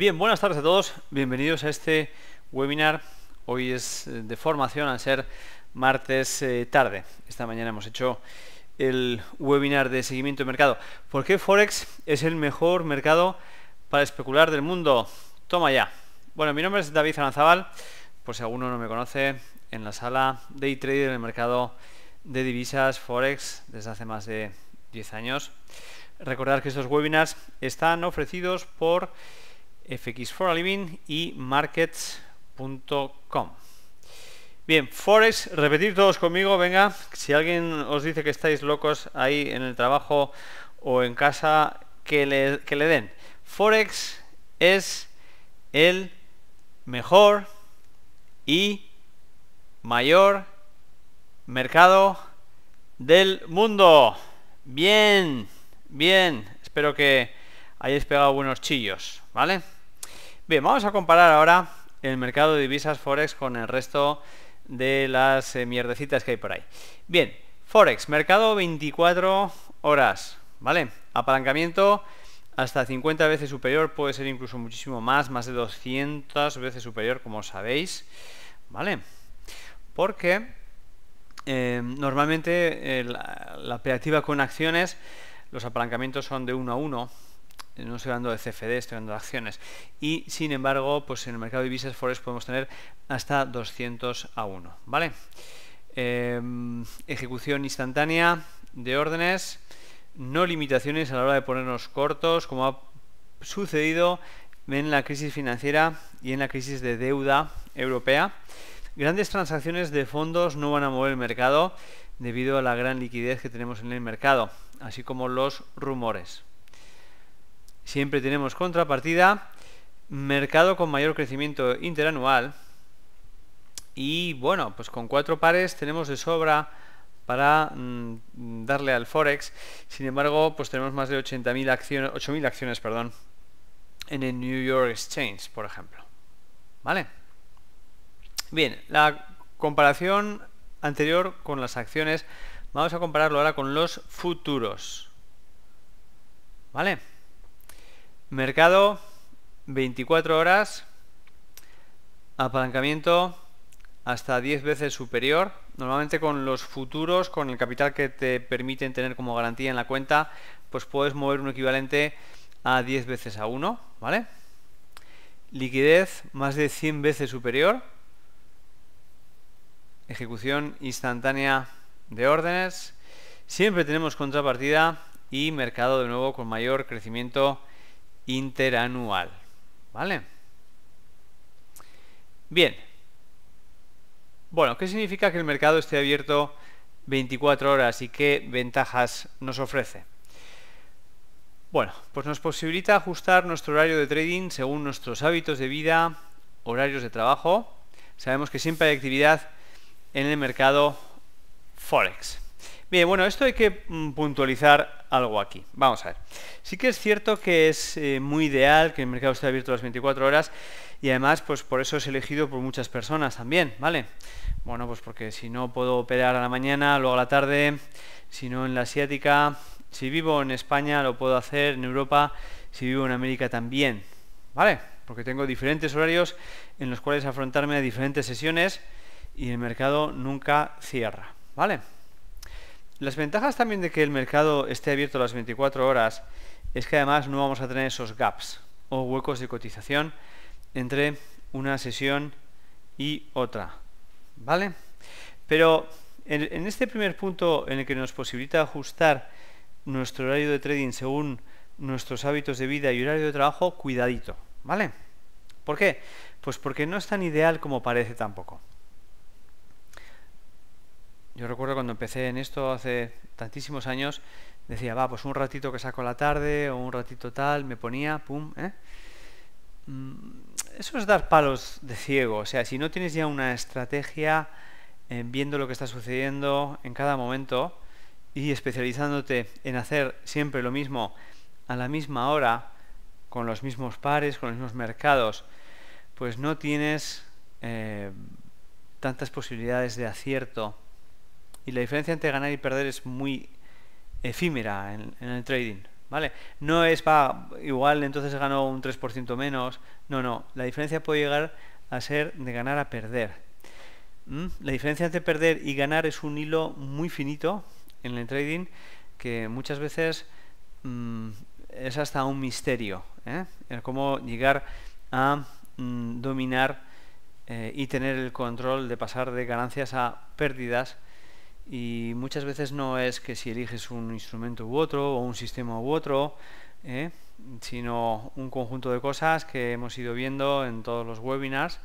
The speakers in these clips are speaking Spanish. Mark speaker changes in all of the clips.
Speaker 1: Bien, buenas tardes a todos. Bienvenidos a este webinar. Hoy es eh, de formación al ser martes eh, tarde. Esta mañana hemos hecho el webinar de seguimiento de mercado. ¿Por qué Forex es el mejor mercado para especular del mundo? Toma ya. Bueno, mi nombre es David Aranzabal. Por si alguno no me conoce, en la sala Day Trader en el mercado de divisas Forex desde hace más de 10 años. Recordar que estos webinars están ofrecidos por fxforaliving y markets.com. Bien, Forex, repetid todos conmigo, venga, si alguien os dice que estáis locos ahí en el trabajo o en casa, que le den. Forex es el mejor y mayor mercado del mundo. Bien, bien, espero que hayáis pegado buenos chillos, ¿vale? Bien, vamos a comparar ahora el mercado de divisas Forex con el resto de las eh, mierdecitas que hay por ahí. Bien, Forex, mercado 24 horas, ¿vale? Apalancamiento hasta 50 veces superior, puede ser incluso muchísimo más, más de 200 veces superior, como sabéis, ¿vale? Porque eh, normalmente eh, la, la operativa con acciones, los apalancamientos son de 1 a 1, no estoy hablando de CFD, estoy hablando de acciones. Y sin embargo, pues en el mercado de divisas forex podemos tener hasta 200 a 1, ¿vale? Eh, ejecución instantánea de órdenes, no limitaciones a la hora de ponernos cortos, como ha sucedido en la crisis financiera y en la crisis de deuda europea. Grandes transacciones de fondos no van a mover el mercado debido a la gran liquidez que tenemos en el mercado, así como los rumores. Siempre tenemos contrapartida, mercado con mayor crecimiento interanual. Y bueno, pues con cuatro pares tenemos de sobra para mm, darle al Forex. Sin embargo, pues tenemos más de 80.000 acciones, 8.000 acciones, perdón, en el New York Exchange, por ejemplo. ¿Vale? Bien, la comparación anterior con las acciones, vamos a compararlo ahora con los futuros. ¿Vale? Mercado, 24 horas, apalancamiento hasta 10 veces superior. Normalmente con los futuros, con el capital que te permiten tener como garantía en la cuenta, pues puedes mover un equivalente a 10 veces a 1, ¿vale? Liquidez más de 100 veces superior. Ejecución instantánea de órdenes. Siempre tenemos contrapartida y mercado de nuevo con mayor crecimiento interanual. ¿Vale? Bien. Bueno, ¿qué significa que el mercado esté abierto 24 horas y qué ventajas nos ofrece? Bueno, pues nos posibilita ajustar nuestro horario de trading según nuestros hábitos de vida, horarios de trabajo. Sabemos que siempre hay actividad en el mercado Forex. Bien, bueno, esto hay que mm, puntualizar algo aquí. Vamos a ver. Sí que es cierto que es eh, muy ideal que el mercado esté abierto las 24 horas y además, pues por eso es elegido por muchas personas también, ¿vale? Bueno, pues porque si no puedo operar a la mañana, luego a la tarde, si no en la asiática, si vivo en España lo puedo hacer, en Europa, si vivo en América también, ¿vale? Porque tengo diferentes horarios en los cuales afrontarme a diferentes sesiones y el mercado nunca cierra, ¿vale? Las ventajas también de que el mercado esté abierto las 24 horas es que además no vamos a tener esos gaps o huecos de cotización entre una sesión y otra. ¿Vale? Pero en, este primer punto en el que nos posibilita ajustar nuestro horario de trading según nuestros hábitos de vida y horario de trabajo, cuidadito. ¿Vale? ¿Por qué? Pues porque no es tan ideal como parece tampoco. Yo recuerdo cuando empecé en esto hace tantísimos años, decía, va, pues un ratito que saco la tarde o un ratito tal, me ponía, pum, ¿eh? Mm, eso es dar palos de ciego, o sea, si no tienes ya una estrategia eh, viendo lo que está sucediendo en cada momento y especializándote en hacer siempre lo mismo a la misma hora, con los mismos pares, con los mismos mercados, pues no tienes eh, tantas posibilidades de acierto y la diferencia entre ganar y perder es muy efímera en, el trading. ¿Vale? No es igual entonces ganó un 3% menos. No, no. La diferencia puede llegar a ser de ganar a perder. ¿Mm? La diferencia entre perder y ganar es un hilo muy finito en el trading que muchas veces mm, es hasta un misterio. ¿eh? cómo llegar a mm, dominar eh, y tener el control de pasar de ganancias a pérdidas y muchas veces no es que si eliges un instrumento u otro o un sistema u otro, ¿eh? sino un conjunto de cosas que hemos ido viendo en todos los webinars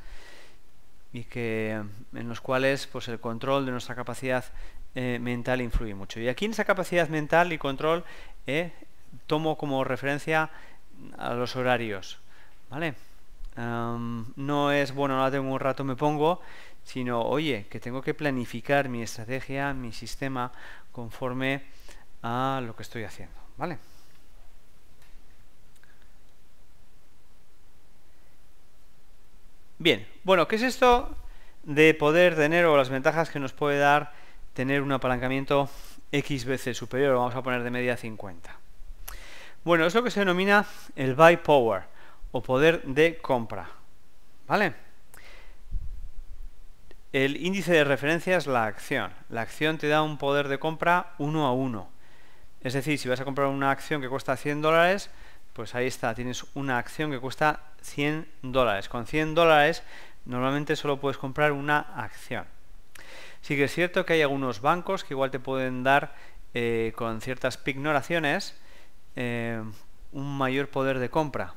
Speaker 1: y que en los cuales pues el control de nuestra capacidad eh, mental influye mucho. Y aquí en esa capacidad mental y control ¿eh? tomo como referencia a los horarios, ¿vale? no es bueno, ahora tengo un rato me pongo, sino, oye, que tengo que planificar mi estrategia, mi sistema, conforme a lo que estoy haciendo, ¿vale? Bien, bueno, ¿qué es esto de poder tener o las ventajas que nos puede dar tener un apalancamiento X veces superior, vamos a poner de media 50? Bueno, es lo que se denomina el buy power o poder de compra, ¿vale? El índice de referencia es la acción. La acción te da un poder de compra uno a uno. Es decir, si vas a comprar una acción que cuesta 100 dólares, pues ahí está, tienes una acción que cuesta 100 dólares. Con 100 dólares normalmente solo puedes comprar una acción. Sí que es cierto que hay algunos bancos que igual te pueden dar eh, con ciertas pignoraciones eh, un mayor poder de compra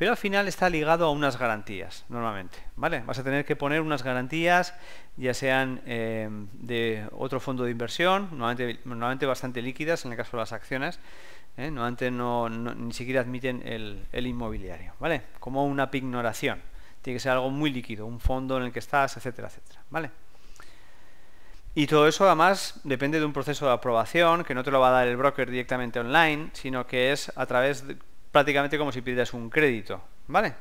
Speaker 1: pero al final está ligado a unas garantías, normalmente. ¿vale? Vas a tener que poner unas garantías, ya sean eh, de otro fondo de inversión, normalmente, bastante líquidas en el caso de las acciones, ¿eh? normalmente no, ni siquiera admiten el, inmobiliario, ¿vale? como una pignoración. Tiene que ser algo muy líquido, un fondo en el que estás, etcétera, etcétera. ¿vale? Y todo eso además depende de un proceso de aprobación que no te lo va a dar el broker directamente online, sino que es a través de, prácticamente como si pidieras un crédito, ¿vale?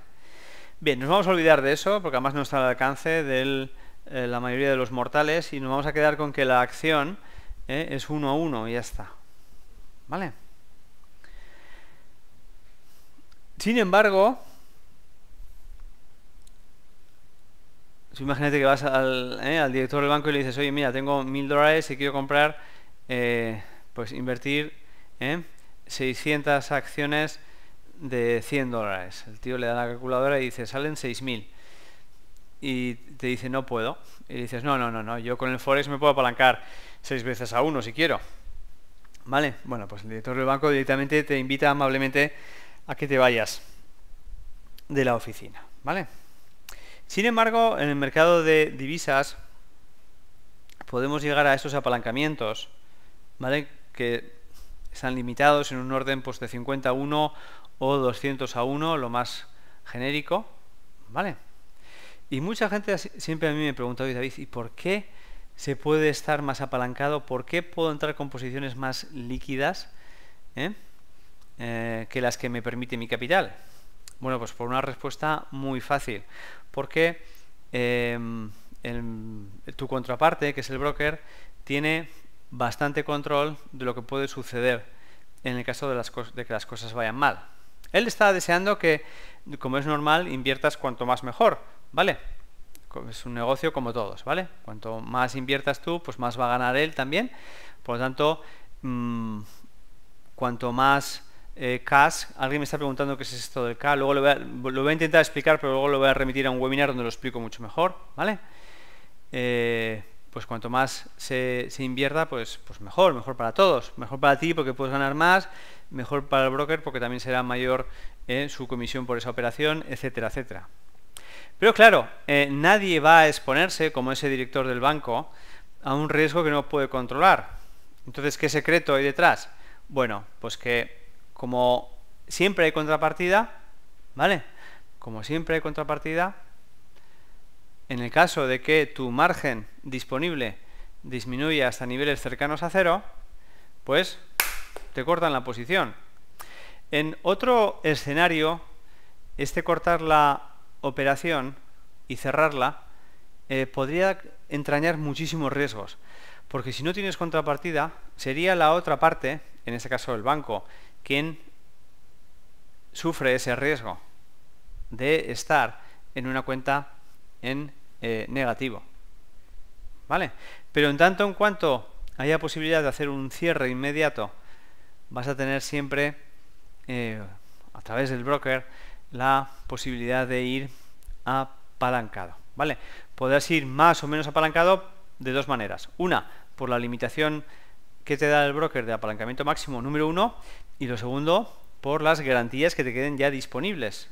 Speaker 1: Bien, nos vamos a olvidar de eso, porque además no está al alcance de eh, la mayoría de los mortales, y nos vamos a quedar con que la acción eh, es uno a uno y ya está, ¿vale? Sin embargo, imagínate que vas al, eh, al, director del banco y le dices, oye, mira, tengo mil dólares y quiero comprar, pues invertir 600 acciones de 100 dólares. El tío le da la calculadora y dice, salen 6.000. Y te dice, no puedo. Y dices, no, no, no, no, yo con el Forex me puedo apalancar seis veces a uno si quiero. ¿Vale? Bueno, pues el director del banco directamente te invita amablemente a que te vayas de la oficina. ¿Vale? Sin embargo, en el mercado de divisas podemos llegar a esos apalancamientos, ¿vale? Que están limitados en un orden pues, de 51 o 200 a 1, lo más genérico, ¿vale? Y mucha gente siempre a mí me pregunta, David, ¿y por qué se puede estar más apalancado? ¿Por qué puedo entrar con posiciones más líquidas eh, eh, que las que me permite mi capital? Bueno, pues por una respuesta muy fácil, porque em, tu contraparte, que es el broker, tiene bastante control de lo que puede suceder en el caso de que las cosas vayan mal. Él está deseando que, como es normal, inviertas cuanto más mejor, ¿vale? Es un negocio como todos, ¿vale? Cuanto más inviertas tú, pues más va a ganar él también. Por lo tanto, mm, cuanto más eh, cash, alguien me está preguntando qué es esto del cash. luego lo voy, a, lo a, intentar explicar, pero luego lo voy a remitir a un webinar donde lo explico mucho mejor, ¿vale? Eh, pues cuanto más se, invierta, pues, pues, mejor, mejor para todos. Mejor para ti porque puedes ganar más, mejor para el broker porque también será mayor eh, su comisión por esa operación, etcétera, etcétera. Pero claro, eh, nadie va a exponerse, como ese director del banco, a un riesgo que no puede controlar. Entonces, ¿qué secreto hay detrás? Bueno, pues que como siempre hay contrapartida, ¿vale? Como siempre hay contrapartida, en el caso de que tu margen disponible disminuya hasta niveles cercanos a cero, pues te cortan la posición. En otro escenario, este cortar la operación y cerrarla eh, podría entrañar muchísimos riesgos, porque si no tienes contrapartida, sería la otra parte, en este caso el banco, quien sufre ese riesgo de estar en una cuenta en eh, negativo. ¿Vale? Pero en tanto en cuanto haya posibilidad de hacer un cierre inmediato, vas a tener siempre, eh, a través del broker, la posibilidad de ir apalancado. ¿Vale? Podrás ir más o menos apalancado de dos maneras. Una, por la limitación que te da el broker de apalancamiento máximo número uno. Y lo segundo, por las garantías que te queden ya disponibles.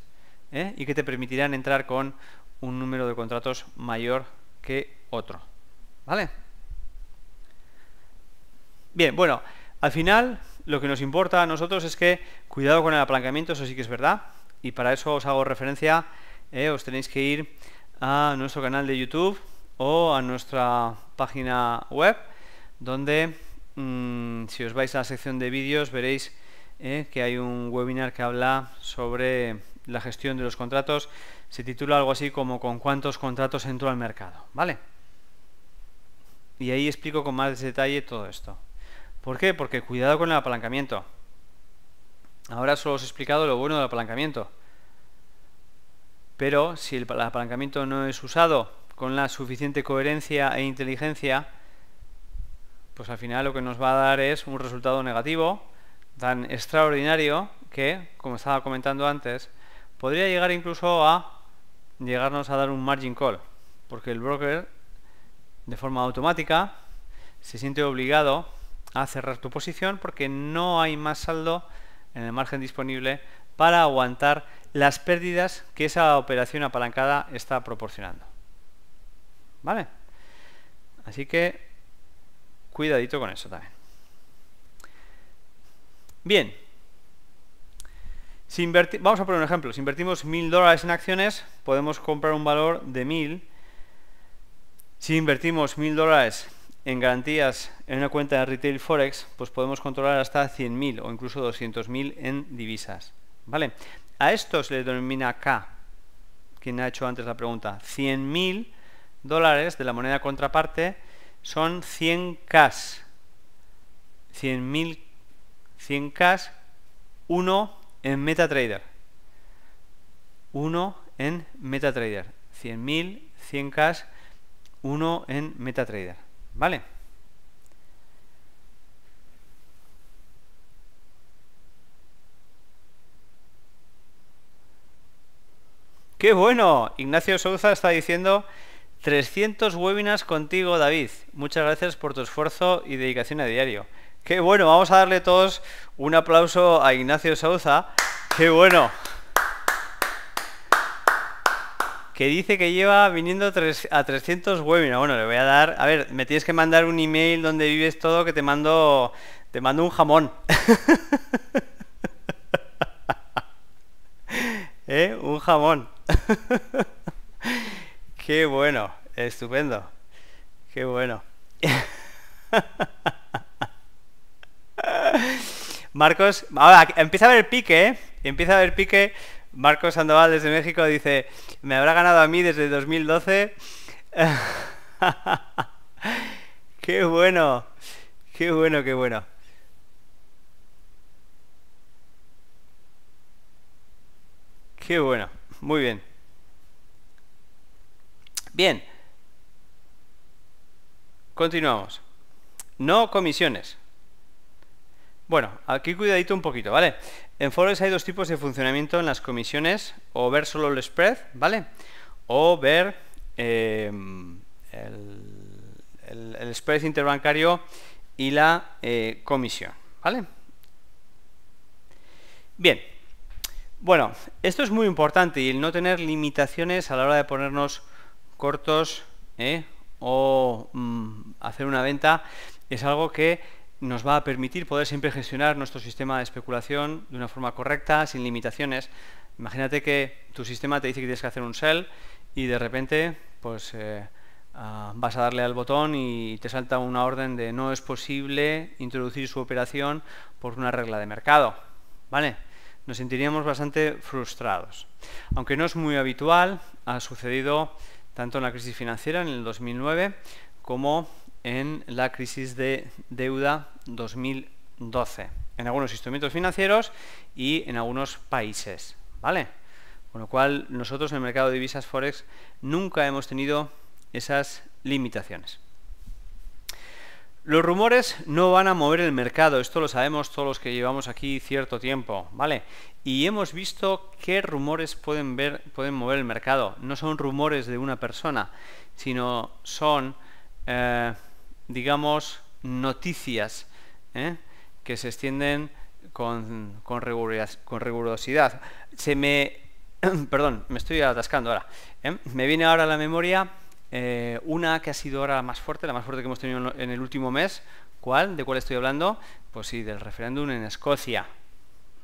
Speaker 1: ¿eh? y que te permitirán entrar con un número de contratos mayor que otro. ¿Vale? Bien, bueno, al final lo que nos importa a nosotros es que cuidado con el aplancamiento, eso sí que es verdad, y para eso os hago referencia, ¿eh? os tenéis que ir a nuestro canal de YouTube o a nuestra página web, donde mm, si os vais a la sección de vídeos veréis ¿eh? que hay un webinar que habla sobre la gestión de los contratos, se titula algo así como con cuántos contratos entró al mercado, ¿vale? Y ahí explico con más detalle todo esto. ¿Por qué? Porque cuidado con el apalancamiento. Ahora solo os he explicado lo bueno del apalancamiento. Pero si el apalancamiento no es usado con la suficiente coherencia e inteligencia, pues al final lo que nos va a dar es un resultado negativo tan extraordinario que, como estaba comentando antes, Podría llegar incluso a llegarnos a dar un margin call, porque el broker de forma automática se siente obligado a cerrar tu posición porque no hay más saldo en el margen disponible para aguantar las pérdidas que esa operación apalancada está proporcionando. ¿Vale? Así que cuidadito con eso también. Bien, vamos a poner un ejemplo. Si invertimos 1000 dólares en acciones, podemos comprar un valor de 1000. Si invertimos 1000 dólares en garantías en una cuenta de retail forex, pues podemos controlar hasta 100.000 o incluso 200.000 en divisas. ¿Vale? A esto se le denomina K, quien ha hecho antes la pregunta. 100.000 dólares de la moneda contraparte son 100 K. 100.000 100 K 1 en MetaTrader. uno en MetaTrader. 100.000, 100 cash, uno en MetaTrader. ¿Vale? ¡Qué bueno! Ignacio Souza está diciendo 300 webinars contigo, David. Muchas gracias por tu esfuerzo y dedicación a diario. Qué bueno, vamos a darle todos un aplauso a Ignacio Souza. Qué bueno. Que dice que lleva viniendo a 300 webinars. Bueno, le voy a dar... A ver, me tienes que mandar un email donde vives todo que te mando, te mando un jamón. ¿Eh? Un jamón. Qué bueno, estupendo. Qué bueno. Marcos, ahora empieza a haber pique, ¿eh? Empieza a ver pique. Marcos Sandoval desde México dice, me habrá ganado a mí desde 2012. qué bueno, qué bueno, qué bueno. Qué bueno, muy bien. Bien, continuamos. No comisiones. Bueno, aquí cuidadito un poquito, ¿vale? En Forex hay dos tipos de funcionamiento en las comisiones, o ver solo el spread, ¿vale? O ver eh, el, spread interbancario y la eh, comisión, ¿vale? Bien, bueno, esto es muy importante y el no tener limitaciones a la hora de ponernos cortos ¿eh? o mm, hacer una venta es algo que nos va a permitir poder siempre gestionar nuestro sistema de especulación de una forma correcta, sin limitaciones. Imagínate que tu sistema te dice que tienes que hacer un sell y de repente pues, eh, ah, vas a darle al botón y te salta una orden de no es posible introducir su operación por una regla de mercado. ¿Vale? Nos sentiríamos bastante frustrados. Aunque no es muy habitual, ha sucedido tanto en la crisis financiera en el 2009 como en la crisis de deuda 2012, en algunos instrumentos financieros y en algunos países, ¿vale? Con lo cual, nosotros en el mercado de divisas Forex nunca hemos tenido esas limitaciones. Los rumores no van a mover el mercado, esto lo sabemos todos los que llevamos aquí cierto tiempo, ¿vale? Y hemos visto qué rumores pueden, ver, pueden mover el mercado. No son rumores de una persona, sino son eh, digamos, noticias ¿eh? que se extienden con, rigurosidad, Se me... perdón, me estoy atascando ahora. ¿eh? Me viene ahora a la memoria eh, una que ha sido ahora la más fuerte, la más fuerte que hemos tenido en el último mes. ¿Cuál? ¿De cuál estoy hablando? Pues sí, del referéndum en Escocia.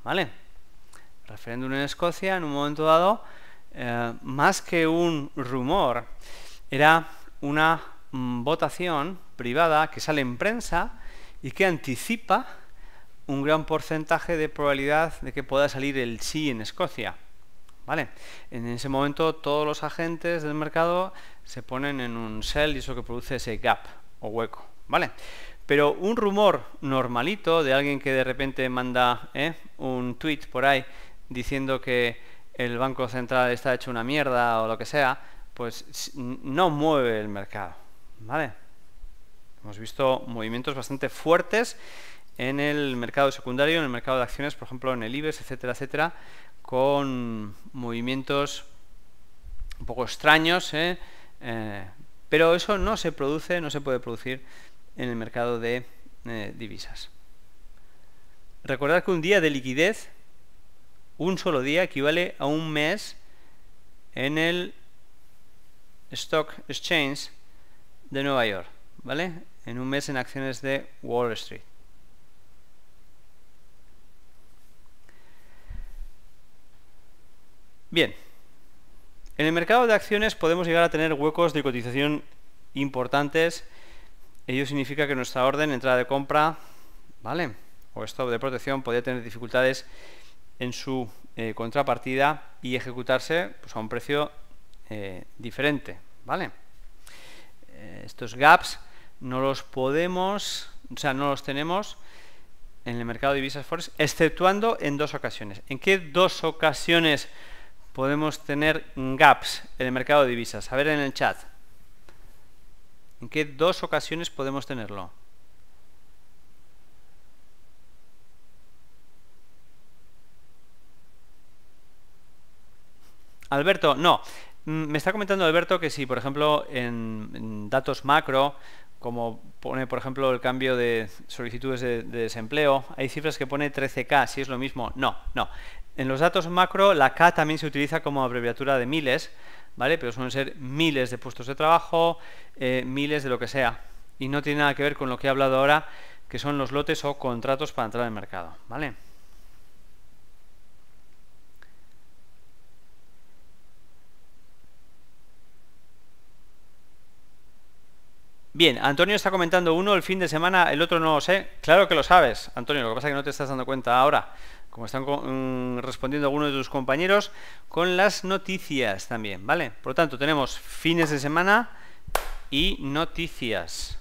Speaker 1: ¿Vale? Referéndum en Escocia, en un momento dado, más que un rumor, era una mm, votación privada que sale en prensa y que anticipa un gran porcentaje de probabilidad de que pueda salir el sí en Escocia. ¿Vale? En ese momento todos los agentes del mercado se ponen en un sell y eso que produce ese gap o hueco. ¿Vale? Pero un rumor normalito de alguien que de repente manda ¿eh? un tweet por ahí diciendo que el Banco Central está hecho una mierda o lo que sea, pues no mueve el mercado. ¿Vale? Hemos visto movimientos bastante fuertes en el mercado secundario, en el mercado de acciones, por ejemplo, en el IBEX, etcétera, etcétera, con movimientos un poco extraños, ¿eh? Eh, pero eso no se produce, no se puede producir en el mercado de eh, divisas. Recordad que un día de liquidez, un solo día, equivale a un mes en el Stock Exchange de Nueva York, ¿vale? en un mes en acciones de Wall Street. Bien, en el mercado de acciones podemos llegar a tener huecos de cotización importantes. Ello significa que nuestra orden, entrada de compra, ¿vale? O stop de protección podría tener dificultades en su eh, contrapartida y ejecutarse pues, a un precio eh, diferente, ¿vale? Eh, estos gaps no los podemos, o sea, no los tenemos en el mercado de divisas forex, exceptuando en dos ocasiones. ¿En qué dos ocasiones podemos tener gaps en el mercado de divisas? A ver en el chat. ¿En qué dos ocasiones podemos tenerlo? Alberto, no. Mm, me está comentando Alberto que si, por ejemplo, en, datos macro como pone, por ejemplo, el cambio de solicitudes de, desempleo. Hay cifras que pone 13K, si es lo mismo. No, no. En los datos macro, la K también se utiliza como abreviatura de miles, ¿vale? Pero suelen ser miles de puestos de trabajo, eh, miles de lo que sea. Y no tiene nada que ver con lo que he hablado ahora, que son los lotes o contratos para entrar al mercado, ¿vale? Bien, Antonio está comentando uno el fin de semana, el otro no lo sé. Claro que lo sabes, Antonio, lo que pasa es que no te estás dando cuenta ahora, como están mm, respondiendo algunos de tus compañeros, con las noticias también, ¿vale? Por lo tanto, tenemos fines de semana y noticias.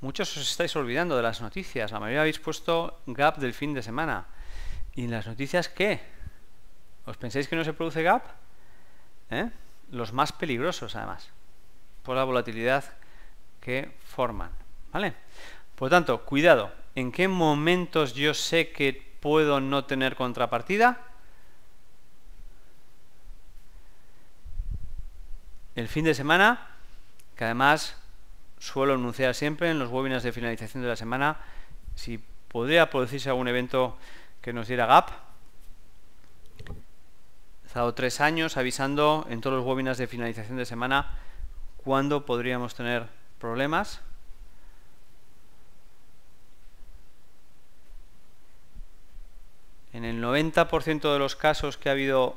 Speaker 1: Muchos os estáis olvidando de las noticias, la mayoría habéis puesto gap del fin de semana. ¿Y en las noticias qué? ¿Os pensáis que no se produce gap? ¿Eh? Los más peligrosos, además, por la volatilidad forman. ¿Vale? Por lo tanto, cuidado. ¿En qué momentos yo sé que puedo no tener contrapartida? El fin de semana, que además suelo anunciar siempre en los webinars de finalización de la semana, si podría producirse algún evento que nos diera gap. He estado tres años avisando en todos los webinars de finalización de semana cuándo podríamos tener problemas. En el 90% de los casos que ha habido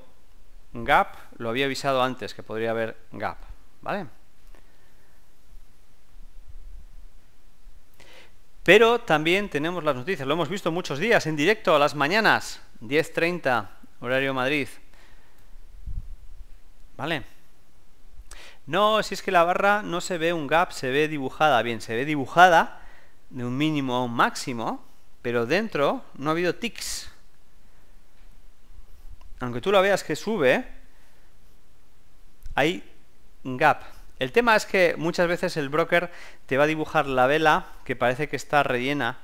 Speaker 1: gap, lo había avisado antes que podría haber gap, ¿vale? Pero también tenemos las noticias, lo hemos visto muchos días en directo a las mañanas, 10.30, horario Madrid. ¿Vale? No, si es que la barra no se ve un gap, se ve dibujada. Bien, se ve dibujada de un mínimo a un máximo, pero dentro no ha habido ticks. Aunque tú la veas que sube, hay un gap. El tema es que muchas veces el broker te va a dibujar la vela que parece que está rellena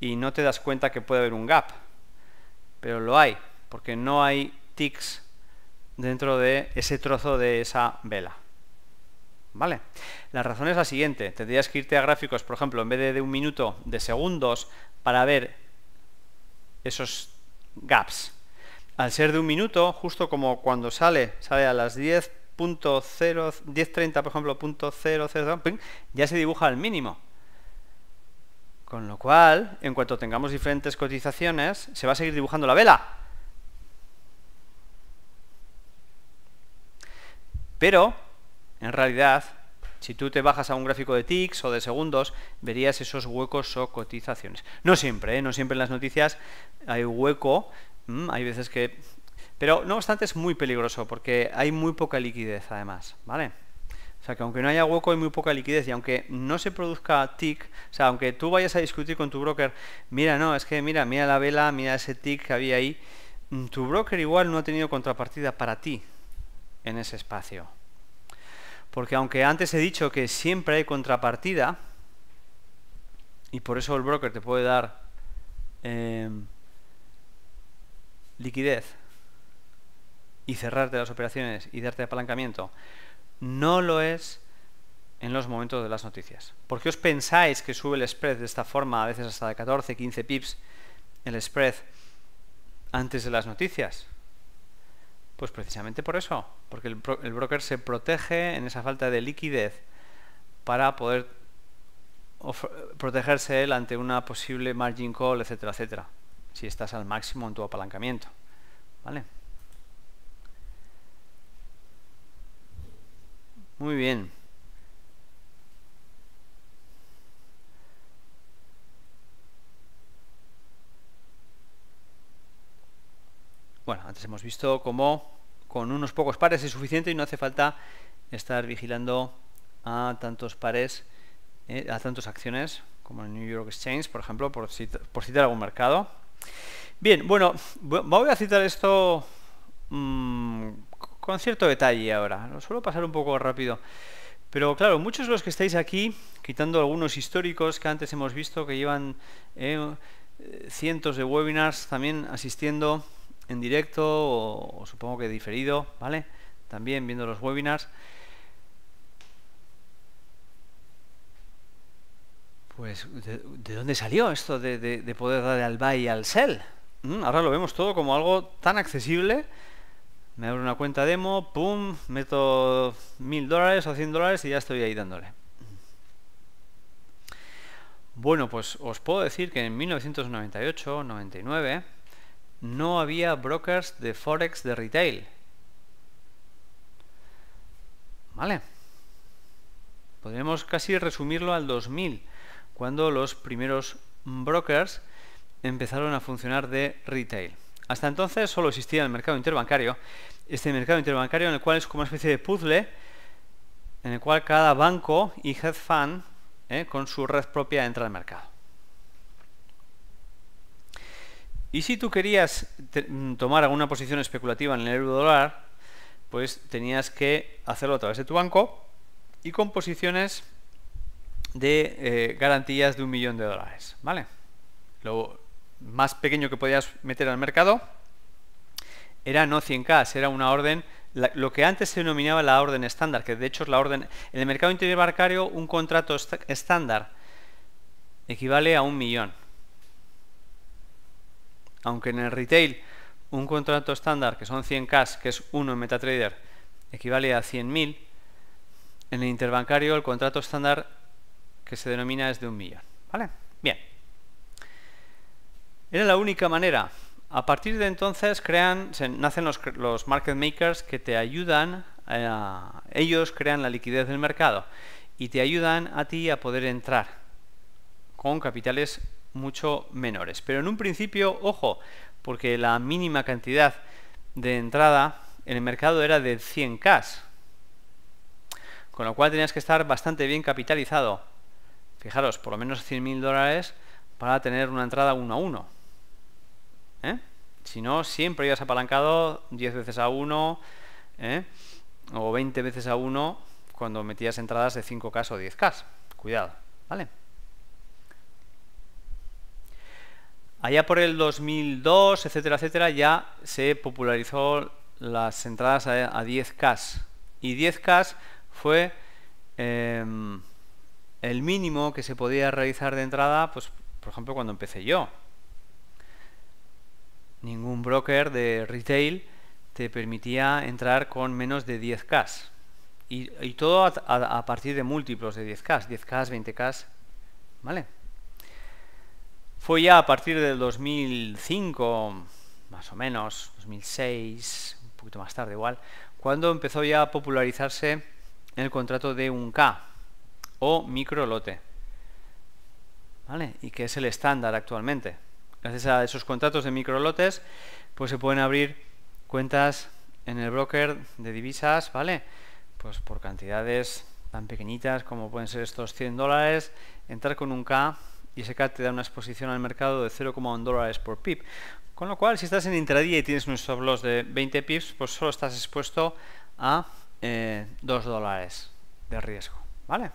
Speaker 1: y no te das cuenta que puede haber un gap. Pero lo hay, porque no hay ticks dentro de ese trozo de esa vela. ¿Vale? La razón es la siguiente. Tendrías que irte a gráficos, por ejemplo, en vez de, un minuto, de segundos, para ver esos gaps. Al ser de un minuto, justo como cuando sale, sale a las 10.0, 10.30, por ejemplo, punto ya se dibuja al mínimo. Con lo cual, en cuanto tengamos diferentes cotizaciones, se va a seguir dibujando la vela. Pero en realidad, si tú te bajas a un gráfico de tics o de segundos, verías esos huecos o cotizaciones. No siempre, ¿eh? no siempre en las noticias hay hueco, mm, hay veces que... Pero no obstante es muy peligroso porque hay muy poca liquidez además, ¿vale? O sea que aunque no haya hueco hay muy poca liquidez y aunque no se produzca tick, o sea, aunque tú vayas a discutir con tu broker, mira, no, es que mira, mira la vela, mira ese tick que había ahí, mm, tu broker igual no ha tenido contrapartida para ti en ese espacio. Porque aunque antes he dicho que siempre hay contrapartida, y por eso el broker te puede dar eh, liquidez y cerrarte las operaciones y darte apalancamiento, no lo es en los momentos de las noticias. ¿Por qué os pensáis que sube el spread de esta forma, a veces hasta de 14, 15 pips, el spread antes de las noticias? Pues precisamente por eso, porque el, broker se protege en esa falta de liquidez para poder protegerse él ante una posible margin call, etcétera, etcétera, si estás al máximo en tu apalancamiento. ¿Vale? Muy bien. Bueno, antes hemos visto cómo con unos pocos pares es suficiente y no hace falta estar vigilando a tantos pares, eh, a tantas acciones, como el New York Exchange, por ejemplo, por, citar algún mercado. Bien, bueno, voy a citar esto mm, con cierto detalle ahora. Lo suelo pasar un poco rápido. Pero claro, muchos de los que estáis aquí, quitando algunos históricos que antes hemos visto que llevan eh, cientos de webinars también asistiendo en directo o, supongo que diferido, ¿vale? También viendo los webinars. Pues, ¿de, dónde salió esto de, poder darle al buy y al sell? Mm, ahora lo vemos todo como algo tan accesible. Me abro una cuenta demo, pum, meto mil dólares o cien dólares y ya estoy ahí dándole. Bueno, pues os puedo decir que en 1998-99 no había brokers de forex de retail. Vale. Podríamos casi resumirlo al 2000, cuando los primeros brokers empezaron a funcionar de retail. Hasta entonces solo existía el mercado interbancario, este mercado interbancario en el cual es como una especie de puzzle, en el cual cada banco y head fund, eh, con su red propia, entra al mercado. Y si tú querías mm, tomar alguna posición especulativa en el euro dólar, pues tenías que hacerlo a través de tu banco y con posiciones de eh, garantías de un millón de dólares, ¿vale? Lo más pequeño que podías meter al mercado era no 100K, era una orden, lo que antes se denominaba la orden estándar, que de hecho es la orden, en el mercado interior bancario, un contrato estándar equivale a un millón, aunque en el retail un contrato estándar, que son 100 cash, que es uno en MetaTrader, equivale a 100.000, en el interbancario el contrato estándar que se denomina es de un millón. ¿Vale? Bien. Era la única manera. A partir de entonces crean, se, nacen los, market makers que te ayudan, eh, ellos crean la liquidez del mercado y te ayudan a ti a poder entrar con capitales mucho menores. Pero en un principio, ojo, porque la mínima cantidad de entrada en el mercado era de 100K. Con lo cual tenías que estar bastante bien capitalizado. Fijaros, por lo menos 100.000 dólares para tener una entrada 1 a 1. ¿eh? Si no, siempre ibas apalancado 10 veces a 1 ¿eh? o 20 veces a 1 cuando metías entradas de 5K o 10K. Cuidado, ¿vale? Allá por el 2002, etcétera, etcétera, ya se popularizó las entradas a, 10K. Y 10K fue em, el mínimo que se podía realizar de entrada, pues por ejemplo cuando empecé yo. Ningún broker de retail te permitía entrar con menos de 10K. Y, todo a, partir de múltiplos de 10K, 10K, 20K, ¿vale? Fue ya a partir del 2005, más o menos, 2006, un poquito más tarde igual, cuando empezó ya a popularizarse el contrato de un k o microlote. ¿Vale? Y que es el estándar actualmente. Gracias a esos contratos de microlotes, pues se pueden abrir cuentas en el broker de divisas, ¿vale? Pues por cantidades tan pequeñitas como pueden ser estos 100 dólares, entrar con un K ...y ese cat te da una exposición al mercado de 0,1 dólares por pip. Con lo cual, si estás en intradía y tienes un stop de 20 pips, pues solo estás expuesto a 2 eh, dólares de riesgo. ¿Vale?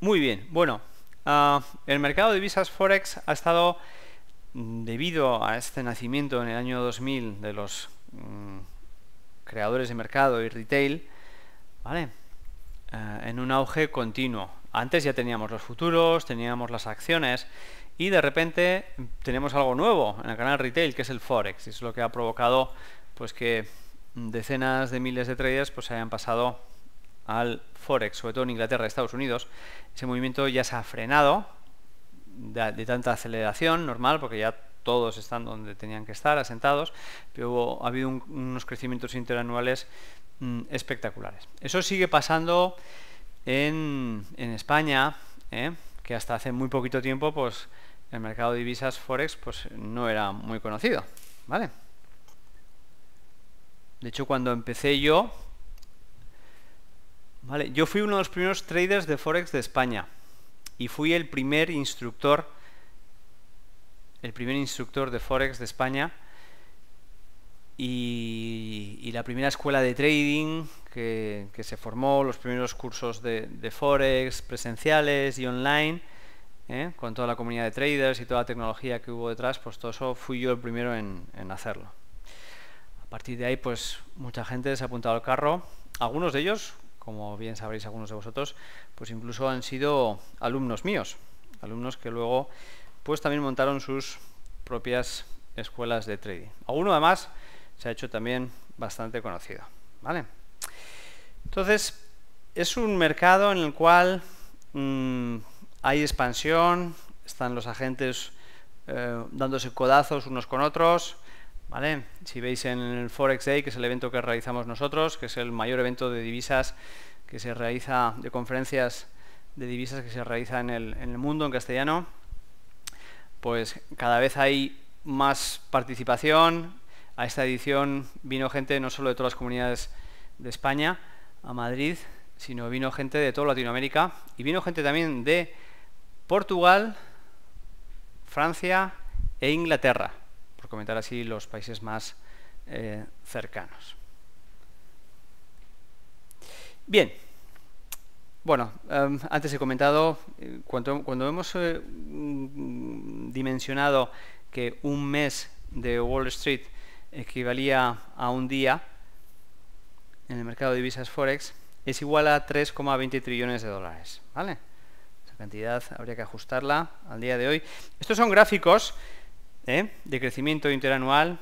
Speaker 1: Muy bien, bueno, ah, el mercado de divisas Forex ha estado, mm, debido a este nacimiento en el año 2000 de los mm, creadores de mercado y retail, eh, en un auge continuo. Antes ya teníamos los futuros, teníamos las acciones y de repente tenemos algo nuevo en el canal retail que es el forex. Y es lo que ha provocado pues que decenas de miles de traders pues hayan pasado al forex, sobre todo en Inglaterra y Estados Unidos. Ese movimiento ya se ha frenado de, tanta aceleración normal porque ya todos están donde tenían que estar, asentados, pero ha habido unos crecimientos interanuales Mm, espectaculares. Eso sigue pasando en, en España, ¿eh? que hasta hace muy poquito tiempo, pues el mercado de divisas Forex pues, no era muy conocido. ¿vale? De hecho, cuando empecé yo, ¿vale? yo fui uno de los primeros traders de Forex de España y fui el primer instructor, el primer instructor de Forex de España y, la primera escuela de trading que, se formó, los primeros cursos de, Forex presenciales y online, ¿eh? con toda la comunidad de traders y toda la tecnología que hubo detrás, pues todo eso fui yo el primero en, hacerlo. A partir de ahí, pues mucha gente se ha apuntado al carro, algunos de ellos, como bien sabréis algunos de vosotros, pues incluso han sido alumnos míos, alumnos que luego pues también montaron sus propias escuelas de trading. algunos además se ha hecho también bastante conocido. ¿vale? Entonces, es un mercado en el cual mm, hay expansión, están los agentes eh, dándose codazos unos con otros. ¿vale? Si veis en el Forex Day, que es el evento que realizamos nosotros, que es el mayor evento de divisas que se realiza, de conferencias de divisas que se realiza en el, en el mundo, en castellano, pues cada vez hay más participación, a esta edición vino gente no solo de todas las comunidades de España a Madrid, sino vino gente de toda Latinoamérica y vino gente también de Portugal, Francia e Inglaterra, por comentar así los países más eh, cercanos. Bien, bueno, em, antes he comentado, eh, cuando, hemos eh, mm, dimensionado que un mes de Wall Street equivalía a un día en el mercado de divisas Forex, es igual a 3,20 trillones de dólares. ¿vale? Esa cantidad habría que ajustarla al día de hoy. Estos son gráficos ¿eh? de crecimiento interanual,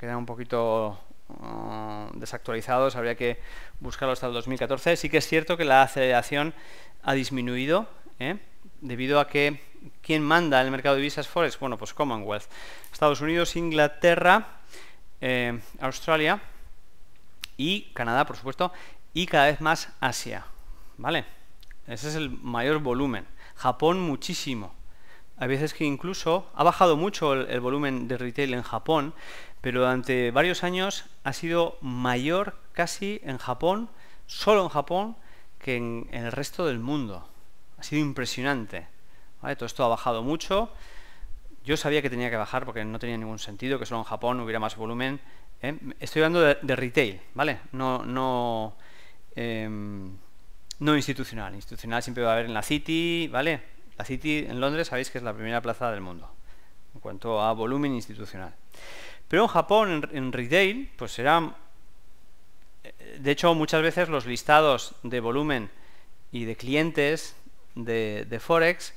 Speaker 1: quedan un poquito uh, desactualizados, habría que buscarlo hasta el 2014. Sí que es cierto que la aceleración ha disminuido ¿eh? debido a que ¿quién manda el mercado de divisas forex? Bueno, pues Commonwealth. Estados Unidos, Inglaterra, eh, Australia y Canadá, por supuesto, y cada vez más Asia. ¿Vale? Ese es el mayor volumen. Japón muchísimo. hay veces que incluso ha bajado mucho el, volumen de retail en Japón, pero durante varios años ha sido mayor casi en Japón, solo en Japón, que en el resto del mundo. Ha sido impresionante. Todo esto ha bajado mucho. Yo sabía que tenía que bajar porque no tenía ningún sentido que solo en Japón hubiera más volumen. ¿eh? Estoy hablando de, retail, ¿vale? No, em, no, institucional. Institucional siempre va a haber en la City, ¿vale? La City en Londres sabéis que es la primera plaza del mundo en cuanto a volumen institucional. Pero en Japón, en, retail, pues será... Eh, de hecho, muchas veces los listados de volumen y de clientes de Forex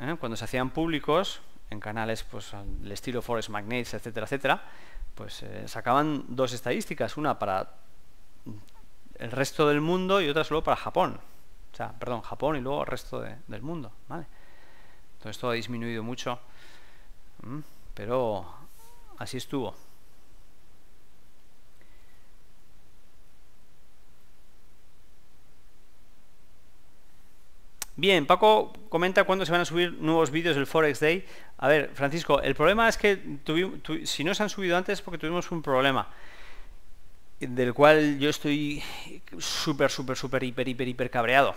Speaker 1: ¿eh? cuando se hacían públicos en canales pues el estilo Forest Magnates, etcétera, etcétera, pues eh, sacaban dos estadísticas, una para el resto del mundo y otra solo para Japón. O sea, perdón, Japón y luego el resto del mundo, Entonces todo ha disminuido mucho, pero así estuvo. Bien, Paco comenta cuándo se van a subir nuevos vídeos del Forex Day. A ver, Francisco, el problema es que si no se han subido antes es porque tuvimos un problema del cual yo estoy súper, súper, súper, hiper, hiper, hiper cabreado.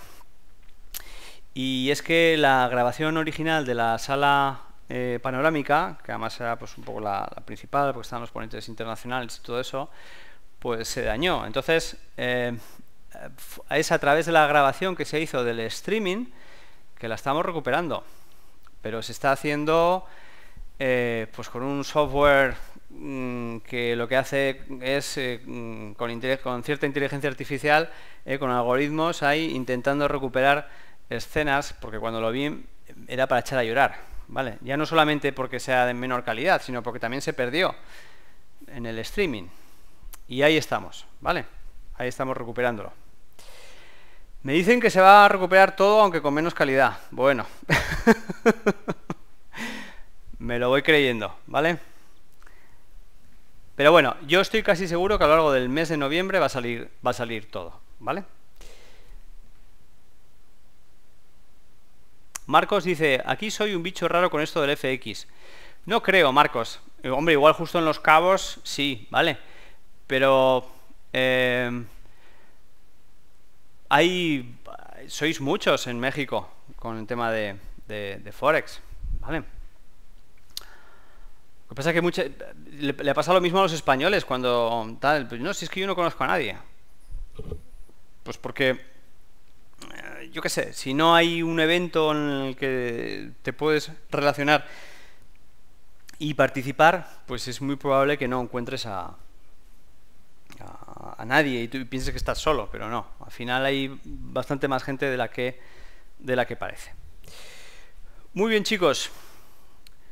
Speaker 1: Y es que la grabación original de la sala eh, panorámica, que además era pues, un poco la, principal, porque estaban los ponentes internacionales y todo eso, pues se dañó. Entonces, eh, eh, es a través de la grabación que se hizo del streaming que la estamos recuperando. Pero se está haciendo eh, pues con un software mm, que lo que hace es eh, mm, con, con, cierta inteligencia artificial, con algoritmos ahí intentando recuperar escenas, porque cuando lo vi era para echar a llorar. ¿vale? Ya no solamente porque sea de menor calidad, sino porque también se perdió en el streaming. Y ahí estamos, ¿vale? Ahí estamos recuperándolo. Me dicen que se va a recuperar todo, aunque con menos calidad. Bueno. Me lo voy creyendo, ¿vale? Pero bueno, yo estoy casi seguro que a lo largo del mes de noviembre va a salir, va a salir todo, ¿vale? Marcos dice, aquí soy un bicho raro con esto del FX. No creo, Marcos. Eh, hombre, igual justo en los cabos, sí, ¿vale? Pero Em, hay, sois muchos en México con el tema de, Forex, ¿vale? Lo que pasa que le, pasa lo mismo a los españoles cuando tal, pues no, si es que yo no conozco a nadie. Pues porque, eh, yo qué sé, si no hay un evento en el que te puedes relacionar y participar, pues es muy probable que no encuentres a, a, nadie y tú piensas que estás solo, pero no. Al final hay bastante más gente de la que, de la que parece. Muy bien, chicos.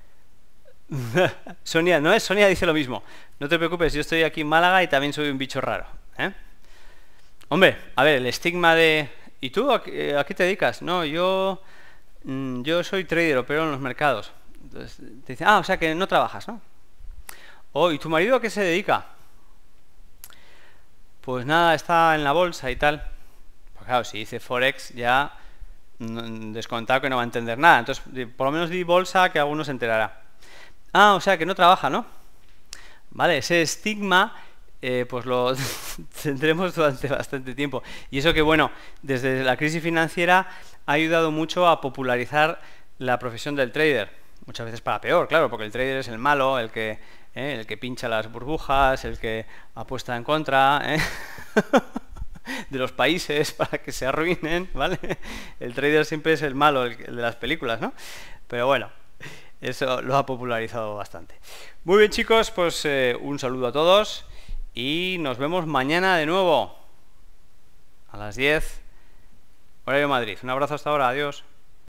Speaker 1: Sonia, no es Sonia, dice lo mismo. No te preocupes, yo estoy aquí en Málaga y también soy un bicho raro. ¿eh? Hombre, a ver, el estigma de... ¿Y tú a qué, te dedicas? No, yo, mm, yo soy trader, pero en los mercados. Entonces, te ah, o sea que no trabajas, ¿no? Oh, ¿y tu marido a qué se dedica? pues nada, está en la bolsa y tal. Pues claro, si dice Forex ya descontado que no va a entender nada. Entonces, por lo menos di bolsa que alguno se enterará. Ah, o sea que no trabaja, ¿no? Vale, ese estigma eh, pues lo tendremos durante bastante tiempo. Y eso que, bueno, desde la crisis financiera ha ayudado mucho a popularizar la profesión del trader. Muchas veces para peor, claro, porque el trader es el malo, el que, ¿eh? el que pincha las burbujas, el que apuesta en contra ¿eh? de los países para que se arruinen, ¿vale? El trader siempre es el malo el de las películas, ¿no? Pero bueno, eso lo ha popularizado bastante. Muy bien chicos, pues eh, un saludo a todos y nos vemos mañana de nuevo a las 10, horario Madrid. Un abrazo hasta ahora, adiós.